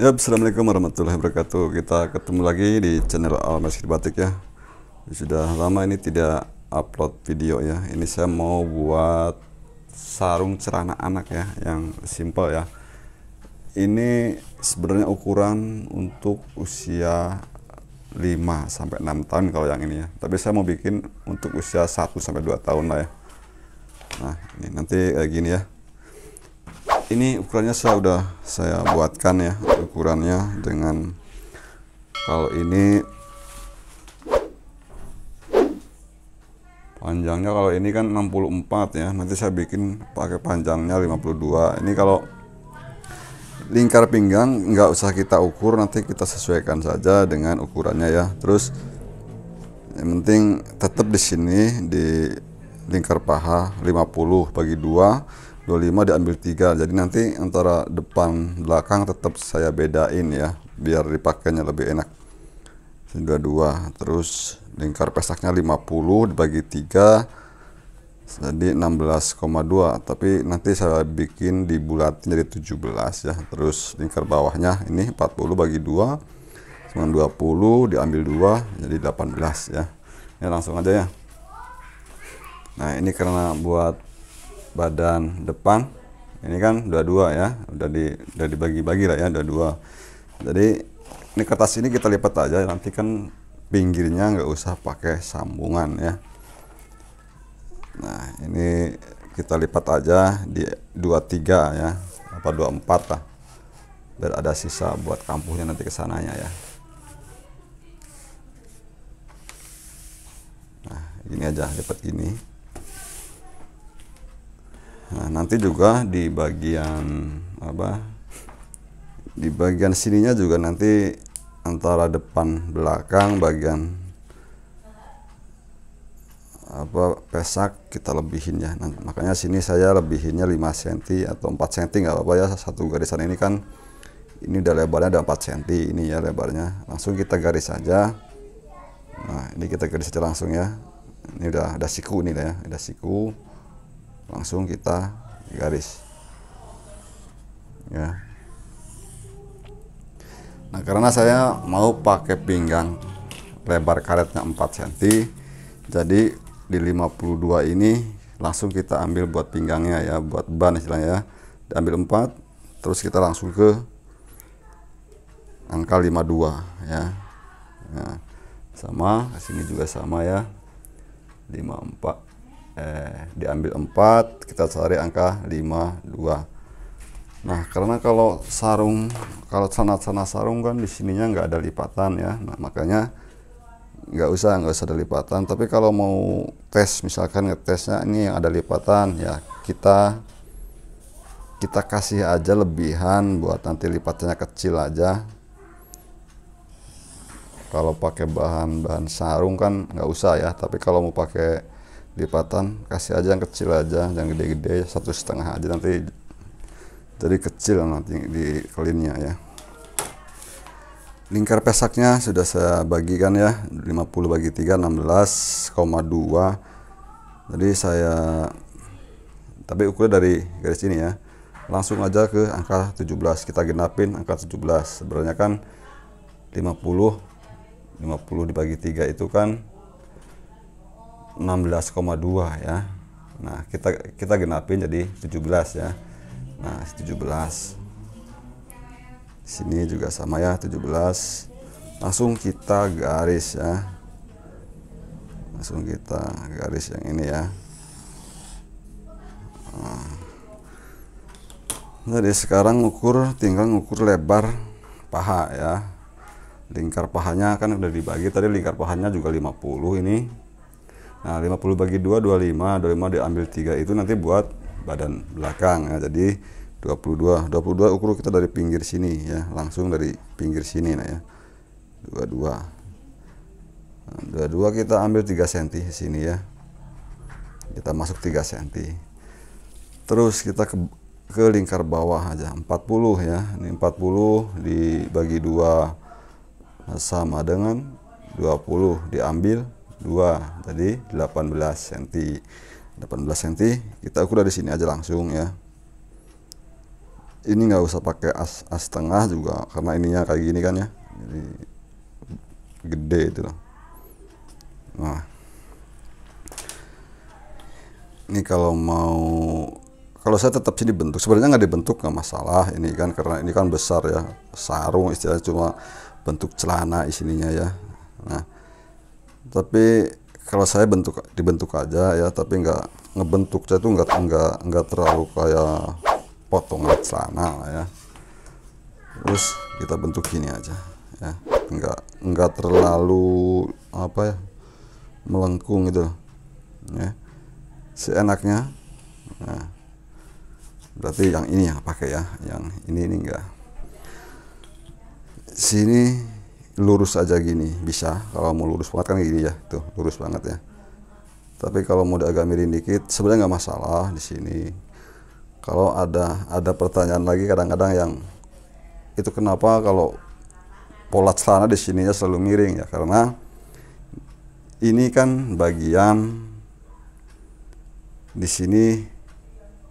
Ya, Assalamualaikum warahmatullahi wabarakatuh. Kita ketemu lagi di channel Al Masjid Batik ya. Sudah lama ini tidak upload video ya. Ini saya mau buat sarung cerana anak ya, yang simple ya. Ini sebenarnya ukuran untuk usia 5 sampai enam tahun kalau yang ini ya. Tapi saya mau bikin untuk usia 1 sampai dua tahun lah ya. Nah, ini nanti kayak gini ya ini ukurannya saya udah saya buatkan ya ukurannya dengan kalau ini panjangnya kalau ini kan 64 ya nanti saya bikin pakai panjangnya 52 ini kalau lingkar pinggang nggak usah kita ukur nanti kita sesuaikan saja dengan ukurannya ya terus yang penting tetap di sini di lingkar paha 50 bagi 2 25 diambil 3 jadi nanti antara depan belakang tetap saya bedain ya biar dipakainya lebih enak 22 terus lingkar pesaknya 50 dibagi 3 jadi 16,2 tapi nanti saya bikin dibulatin jadi 17 ya terus lingkar bawahnya ini 40 bagi 2 cuma 20 diambil 2 jadi 18 ya ya langsung aja ya Nah ini karena buat badan depan ini kan dua dua ya udah di udah dibagi-bagi lah ya dua dua jadi ini kertas ini kita lipat aja nanti kan pinggirnya nggak usah pakai sambungan ya nah ini kita lipat aja di dua tiga ya apa dua empat lah biar ada sisa buat kampuhnya nanti kesananya ya nah ini aja lipat ini Nah, nanti juga di bagian apa? Di bagian sininya juga nanti antara depan belakang bagian apa pesak kita lebihin ya. Nah, makanya sini saya lebihinnya 5 cm atau 4 cm nggak apa-apa ya. Satu garisan ini kan ini udah lebarnya ada 4 cm ini ya lebarnya. Langsung kita garis saja. Nah, ini kita garis aja langsung ya. Ini udah ada siku nih ya, ada siku langsung kita garis ya nah karena saya mau pakai pinggang lebar karetnya 4 cm jadi di 52 ini langsung kita ambil buat pinggangnya ya buat ban istilahnya ya diambil 4 terus kita langsung ke angka 52 ya nah, sama sini juga sama ya 54 eh, diambil 4 kita cari angka 52 nah karena kalau sarung kalau sana-sana sarung kan di sininya nggak ada lipatan ya nah, makanya nggak usah nggak usah ada lipatan tapi kalau mau tes misalkan ngetesnya ini yang ada lipatan ya kita kita kasih aja lebihan buat nanti lipatannya kecil aja kalau pakai bahan-bahan sarung kan nggak usah ya tapi kalau mau pakai lipatan kasih aja yang kecil aja yang gede-gede satu setengah aja nanti jadi kecil nanti di kelinnya ya lingkar pesaknya sudah saya bagikan ya 50 bagi 3 16,2 jadi saya tapi ukurnya dari garis ini ya langsung aja ke angka 17 kita genapin angka 17 sebenarnya kan 50 50 dibagi 3 itu kan 16,2 ya nah kita kita genapin jadi 17 ya nah 17 sini juga sama ya 17 langsung kita garis ya langsung kita garis yang ini ya nah, jadi sekarang ukur tinggal ngukur lebar paha ya lingkar pahanya kan udah dibagi tadi lingkar pahanya juga 50 ini Nah, 50 bagi 2 25, 25 diambil 3 itu nanti buat badan belakang ya. Jadi 22, 22 ukur kita dari pinggir sini ya, langsung dari pinggir sini nah ya. 22. Nah, 22 kita ambil 3 cm di sini ya. Kita masuk 3 cm. Terus kita ke ke lingkar bawah aja 40 ya. Ini 40 dibagi 2 sama dengan 20 diambil 2 tadi 18 cm 18 cm kita ukur dari sini aja langsung ya ini nggak usah pakai as, as tengah juga karena ininya kayak gini kan ya jadi gede itu loh nah ini kalau mau kalau saya tetap sih dibentuk sebenarnya nggak dibentuk nggak masalah ini kan karena ini kan besar ya sarung istilahnya cuma bentuk celana isinya ya nah tapi kalau saya bentuk dibentuk aja ya tapi nggak ngebentuk saya tuh nggak nggak nggak terlalu kayak potongan celana lah ya terus kita bentuk ini aja ya nggak nggak terlalu apa ya melengkung gitu ya seenaknya nah, berarti yang ini yang pakai ya yang ini ini enggak sini lurus aja gini bisa kalau mau lurus banget kan gini ya tuh lurus banget ya tapi kalau mau agak miring dikit sebenarnya nggak masalah di sini kalau ada ada pertanyaan lagi kadang-kadang yang itu kenapa kalau pola celana di sininya selalu miring ya karena ini kan bagian di sini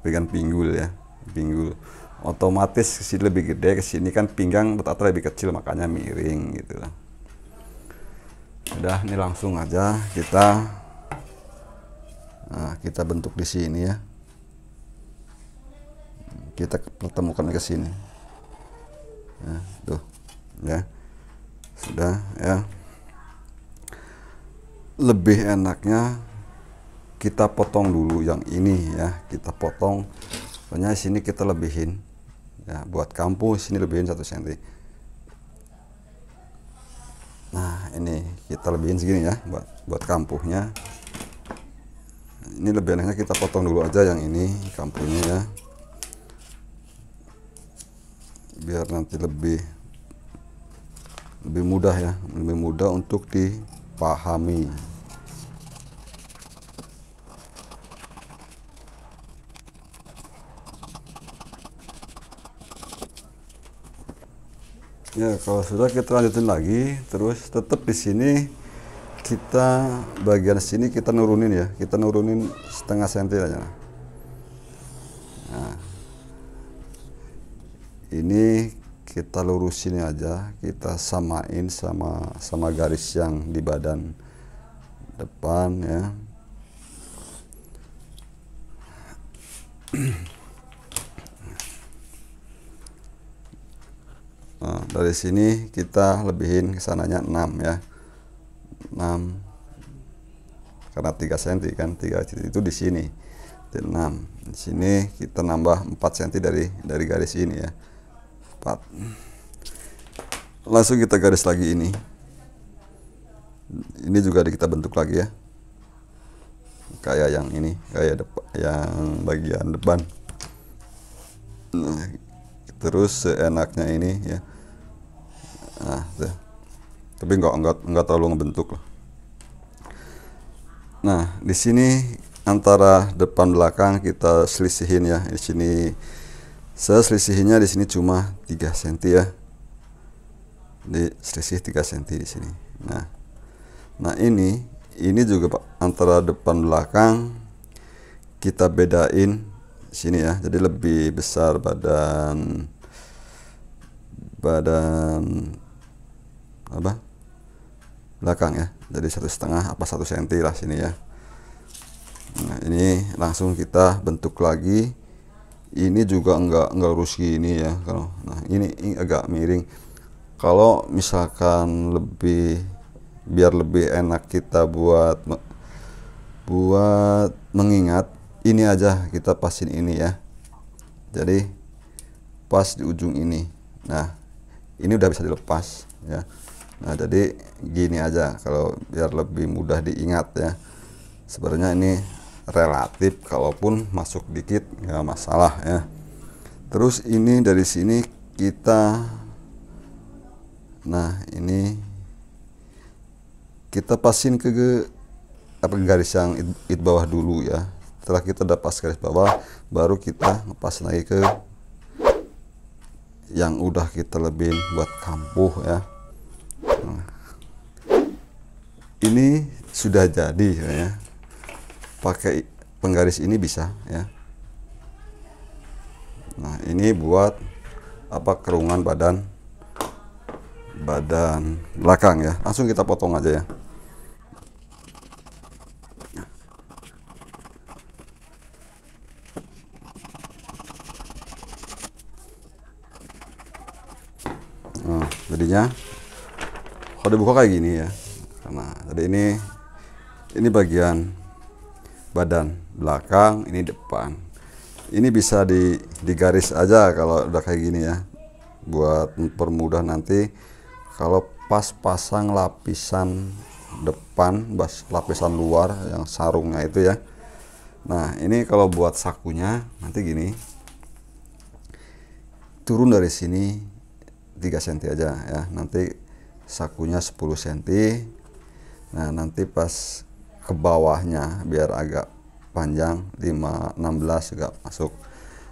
bagian pinggul ya pinggul otomatis ke sini lebih gede ke sini kan pinggang bertata lebih kecil makanya miring gitu udah ini langsung aja kita nah, kita bentuk di sini ya kita pertemukan ke sini ya, tuh ya sudah ya lebih enaknya kita potong dulu yang ini ya kita potong soalnya sini kita lebihin ya buat kampus ini lebihin satu senti nah ini kita lebihin segini ya buat buat kampuhnya ini lebih enaknya kita potong dulu aja yang ini kampuhnya ya biar nanti lebih lebih mudah ya lebih mudah untuk dipahami ya kalau sudah kita lanjutin lagi terus tetap di sini kita bagian sini kita nurunin ya kita nurunin setengah senti aja nah, ini kita lurusin aja kita samain sama sama garis yang di badan depan ya nah, dari sini kita lebihin kesananya 6 ya 6 karena 3 cm kan 3 cm itu di sini 6 di sini kita nambah 4 cm dari dari garis ini ya 4 langsung kita garis lagi ini ini juga kita bentuk lagi ya kayak yang ini kayak depan yang bagian depan nah, terus seenaknya ini ya nah tuh. tapi nggak nggak nggak terlalu ngebentuk loh nah di sini antara depan belakang kita selisihin ya di sini saya selisihinnya di sini cuma 3 cm ya di selisih 3 cm di sini nah nah ini ini juga antara depan belakang kita bedain sini ya jadi lebih besar badan badan apa belakang ya jadi satu setengah apa satu senti lah sini ya nah ini langsung kita bentuk lagi ini juga enggak enggak lurus gini ya kalau nah ini, ini agak miring kalau misalkan lebih biar lebih enak kita buat buat mengingat ini aja kita pasin ini ya jadi pas di ujung ini nah ini udah bisa dilepas ya nah jadi gini aja kalau biar lebih mudah diingat ya sebenarnya ini relatif kalaupun masuk dikit nggak masalah ya terus ini dari sini kita nah ini kita pasin ke, ke apa garis yang itu bawah dulu ya setelah kita udah pas garis bawah baru kita lepas lagi ke yang udah kita lebih buat kampuh ya nah, ini sudah jadi ya pakai penggaris ini bisa ya nah ini buat apa kerungan badan badan belakang ya langsung kita potong aja ya jadinya kalau dibuka kayak gini ya karena jadi ini ini bagian badan belakang ini depan ini bisa di digaris aja kalau udah kayak gini ya buat permudah nanti kalau pas pasang lapisan depan bas lapisan luar yang sarungnya itu ya nah ini kalau buat sakunya nanti gini turun dari sini 3 cm aja ya nanti sakunya 10 cm nah nanti pas ke bawahnya biar agak panjang 5 16 juga masuk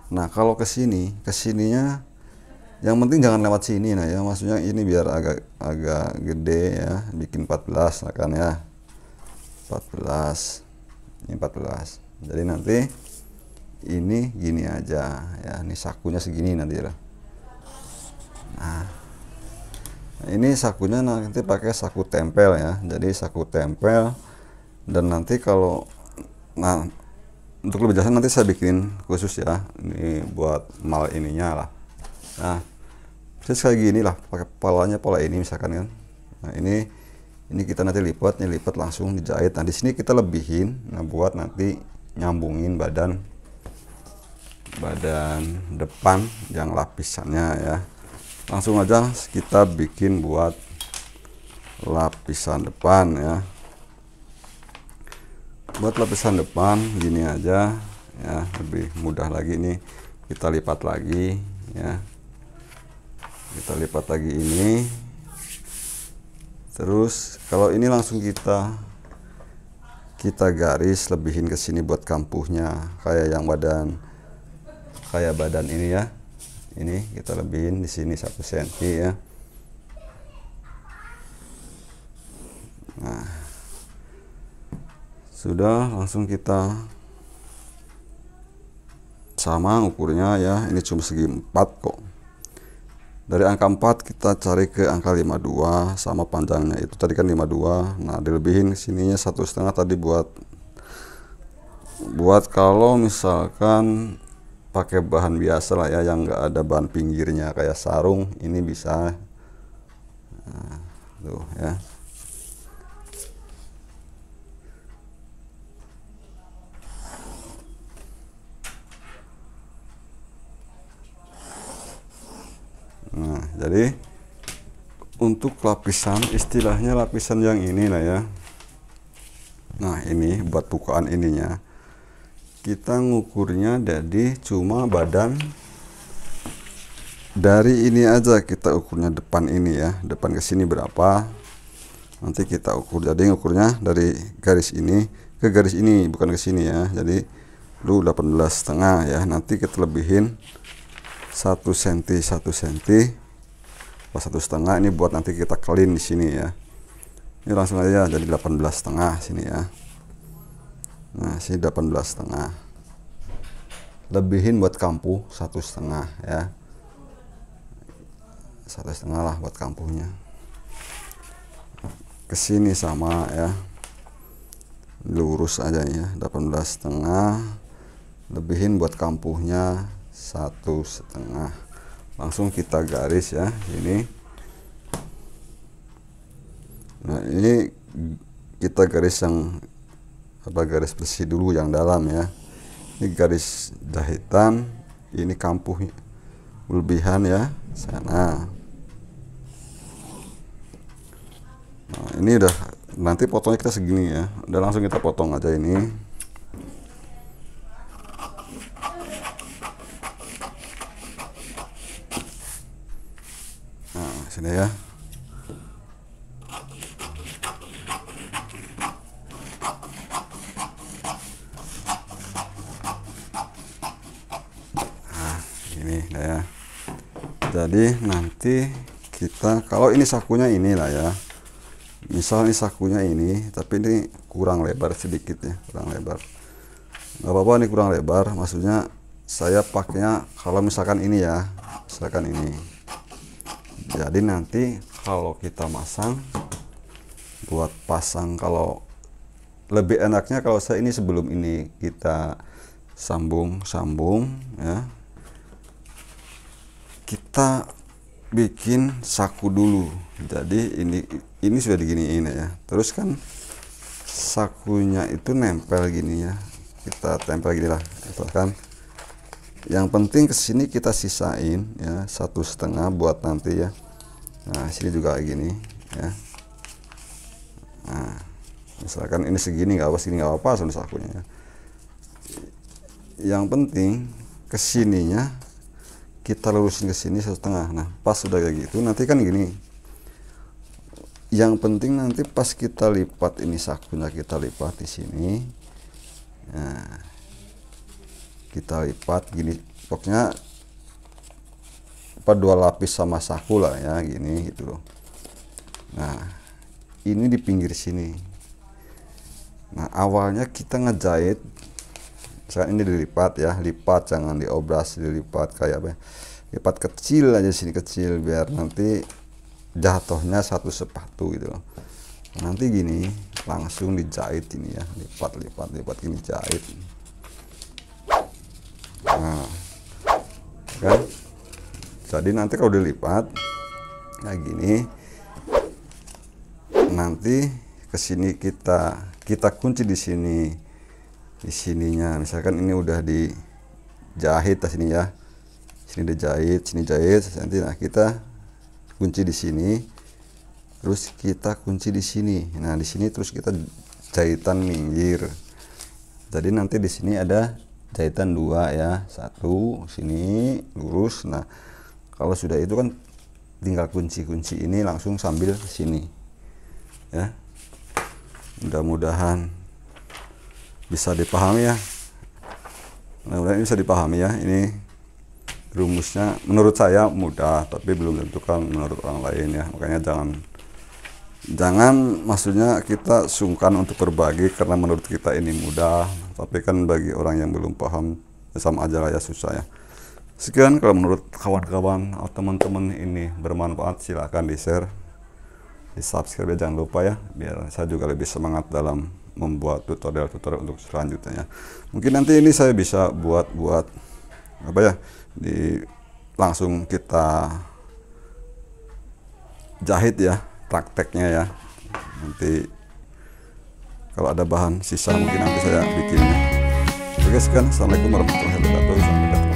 nah kalau ke sini ke sininya yang penting jangan lewat sini nah ya maksudnya ini biar agak agak gede ya bikin 14 lah kan ya 14 ini 14 jadi nanti ini gini aja ya ini sakunya segini nanti lah nah ini sakunya nanti pakai saku tempel ya jadi saku tempel dan nanti kalau nah untuk lebih jelasnya nanti saya bikin khusus ya ini buat mal ininya lah nah terus kayak gini lah pakai polanya pola ini misalkan kan nah ini ini kita nanti lipat ini lipat langsung dijahit nah di sini kita lebihin nah buat nanti nyambungin badan badan depan yang lapisannya ya langsung aja kita bikin buat lapisan depan ya buat lapisan depan gini aja ya lebih mudah lagi nih kita lipat lagi ya kita lipat lagi ini terus kalau ini langsung kita kita garis lebihin ke sini buat kampuhnya kayak yang badan kayak badan ini ya ini kita lebihin di sini satu senti ya nah sudah langsung kita sama ukurnya ya ini cuma segi 4 kok dari angka 4 kita cari ke angka 52 sama panjangnya itu tadi kan 52 nah dilebihin sininya satu setengah tadi buat buat kalau misalkan pakai bahan biasa lah ya yang enggak ada bahan pinggirnya kayak sarung ini bisa nah, tuh ya Nah, jadi untuk lapisan istilahnya lapisan yang ini lah ya. Nah, ini buat bukaan ininya kita ngukurnya jadi cuma badan dari ini aja kita ukurnya depan ini ya depan ke sini berapa nanti kita ukur jadi ukurnya dari garis ini ke garis ini bukan ke sini ya jadi lu 18 setengah ya nanti kita lebihin 1 cm 1 cm pas satu setengah ini buat nanti kita clean di sini ya ini langsung aja jadi 18 setengah sini ya nah sini 18 setengah lebihin buat kampuh satu setengah ya satu setengah lah buat kampuhnya kesini sama ya lurus aja ya 18 setengah lebihin buat kampuhnya satu setengah langsung kita garis ya ini nah ini kita garis yang apa garis bersih dulu yang dalam ya ini garis jahitan ini kampuh berlebihan ya sana nah, ini udah nanti potongnya kita segini ya udah langsung kita potong aja ini nah sini ya jadi nanti kita kalau ini sakunya inilah ya misal ini sakunya ini tapi ini kurang lebar sedikit ya kurang lebar nggak apa-apa ini kurang lebar maksudnya saya pakainya kalau misalkan ini ya misalkan ini jadi nanti kalau kita masang buat pasang kalau lebih enaknya kalau saya ini sebelum ini kita sambung sambung ya kita bikin saku dulu jadi ini ini sudah diginiin ya terus kan sakunya itu nempel gini ya kita tempel gini lah kan yang penting kesini kita sisain ya satu setengah buat nanti ya nah sini juga gini ya nah misalkan ini segini nggak apa segini nggak apa soal sakunya ya. yang penting kesininya kita lurusin ke sini satu setengah nah pas sudah kayak gitu nanti kan gini yang penting nanti pas kita lipat ini sakunya kita lipat di sini nah, kita lipat gini pokoknya apa dua lapis sama saku lah ya gini gitu loh nah ini di pinggir sini nah awalnya kita ngejahit misalkan ini dilipat ya lipat jangan diobras dilipat kayak apa ya. lipat kecil aja sini kecil biar nanti jatuhnya satu sepatu gitu nanti gini langsung dijahit ini ya lipat lipat lipat gini jahit nah kan jadi nanti kalau dilipat kayak gini nanti kesini kita kita kunci di sini di sininya misalkan ini udah dijahit tas ini ya sini dijahit sini jahit nanti nah kita kunci di sini terus kita kunci di sini nah di sini terus kita jahitan minggir jadi nanti di sini ada jahitan dua ya satu sini lurus nah kalau sudah itu kan tinggal kunci-kunci ini langsung sambil sini ya mudah-mudahan bisa dipahami ya mudah ini bisa dipahami ya ini rumusnya menurut saya mudah tapi belum tentu kan menurut orang lain ya makanya jangan jangan maksudnya kita sungkan untuk berbagi karena menurut kita ini mudah tapi kan bagi orang yang belum paham ya sama aja lah ya susah ya sekian kalau menurut kawan-kawan atau teman-teman ini bermanfaat silahkan di share di subscribe ya. jangan lupa ya biar saya juga lebih semangat dalam membuat tutorial-tutorial untuk selanjutnya Mungkin nanti ini saya bisa buat buat apa ya di langsung kita jahit ya prakteknya ya. Nanti kalau ada bahan sisa mungkin nanti saya bikinnya. Oke sekian. Assalamualaikum warahmatullahi wabarakatuh.